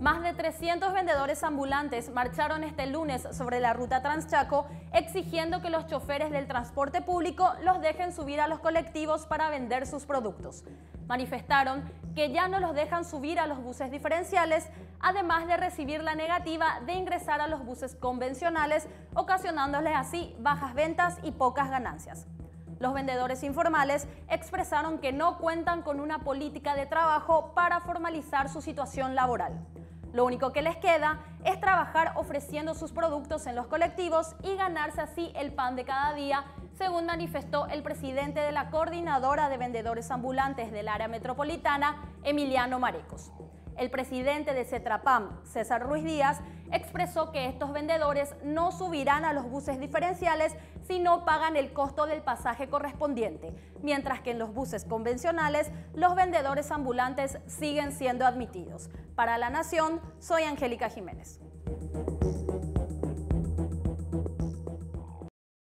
Más de 300 vendedores ambulantes marcharon este lunes sobre la ruta Transchaco exigiendo que los choferes del transporte público los dejen subir a los colectivos para vender sus productos. Manifestaron que ya no los dejan subir a los buses diferenciales, además de recibir la negativa de ingresar a los buses convencionales, ocasionándoles así bajas ventas y pocas ganancias. Los vendedores informales expresaron que no cuentan con una política de trabajo para formalizar su situación laboral. Lo único que les queda es trabajar ofreciendo sus productos en los colectivos y ganarse así el pan de cada día, según manifestó el presidente de la Coordinadora de Vendedores Ambulantes del Área Metropolitana, Emiliano Marecos. El presidente de Cetrapam, César Ruiz Díaz, expresó que estos vendedores no subirán a los buses diferenciales si no pagan el costo del pasaje correspondiente, mientras que en los buses convencionales los vendedores ambulantes siguen siendo admitidos. Para La Nación, soy Angélica Jiménez.